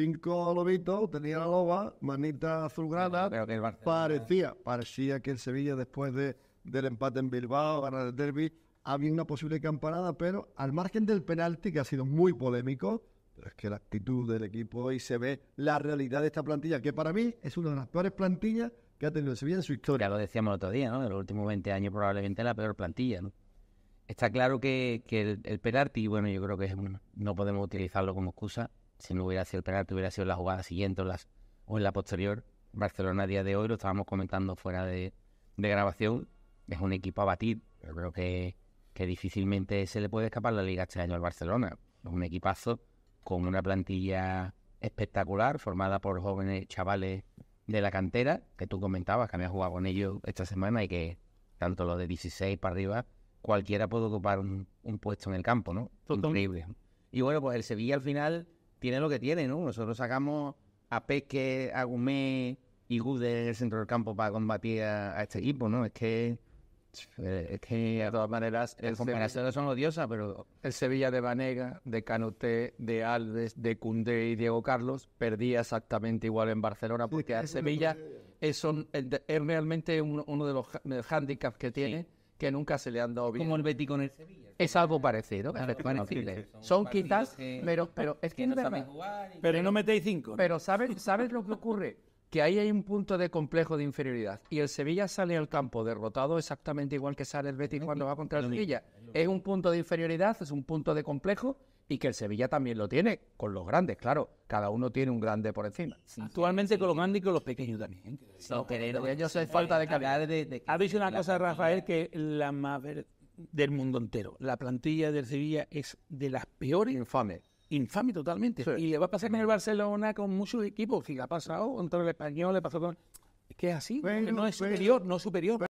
cinco lobitos, tenía la loba, manita azulgrana, parecía, parecía que el Sevilla después de, del empate en Bilbao, ganar el derby, había una posible campanada, pero al margen del penalti, que ha sido muy polémico, es que la actitud del equipo hoy se ve la realidad de esta plantilla, que para mí es una de las peores plantillas que ha tenido el Sevilla en su historia. Ya lo decíamos el otro día, ¿no? En los últimos 20 años probablemente la peor plantilla, ¿no? Está claro que, el, penalti, bueno, yo creo que no podemos utilizarlo como excusa, si no hubiera sido el penalti, hubiera sido la jugada siguiente o, en la posterior. Barcelona a día de hoy, lo estábamos comentando fuera de, grabación, es un equipo a batir. Yo creo que, difícilmente se le puede escapar la liga este año al Barcelona. Es un equipazo con una plantilla espectacular, formada por jóvenes chavales de la cantera, que tú comentabas, que había jugado con ellos esta semana y que tanto los de 16 para arriba, cualquiera puede ocupar un, un puesto en el campo, ¿no? Increíble. Y bueno, pues el Sevilla al final tiene lo que tiene, ¿no? Nosotros sacamos a Peque, a Gumé y Gude en el centro del campo para combatir a, este equipo, ¿no? Es que eh, es que de todas maneras las comparaciones son odiosas, pero el Sevilla de Vanega, de Canoté, de Alves, de Cundé y Diego Carlos perdía exactamente igual en Barcelona porque a el Sevilla es, realmente uno, de los handicaps que tiene que nunca se le han dado bien. Como el Betty con el Sevilla. Es algo parecido, Son, quitas, pero, pero es que, no Pero no metéis cinco. Pero ¿sabes, ¿sabes lo que ocurre? Que ahí hay un punto de complejo de inferioridad. Y el Sevilla sale al campo derrotado exactamente igual que sale el Betty cuando va contra el Sevilla. Es un punto de inferioridad, es un punto de complejo y que el Sevilla también lo tiene con los grandes, claro. Cada uno tiene un grande por encima. Actualmente con los grandes y con los pequeños también. ¿eh? No, pero yo falta de calidad. De, ha dicho una cosa, Rafael, que la más del mundo entero. La plantilla del Sevilla es de las peores. Infame. Infame totalmente. Y le va a pasar en el Barcelona con muchos equipos. Si le ha pasado contra el Español, le pasó con... Es que es así. no es superior, no es superior.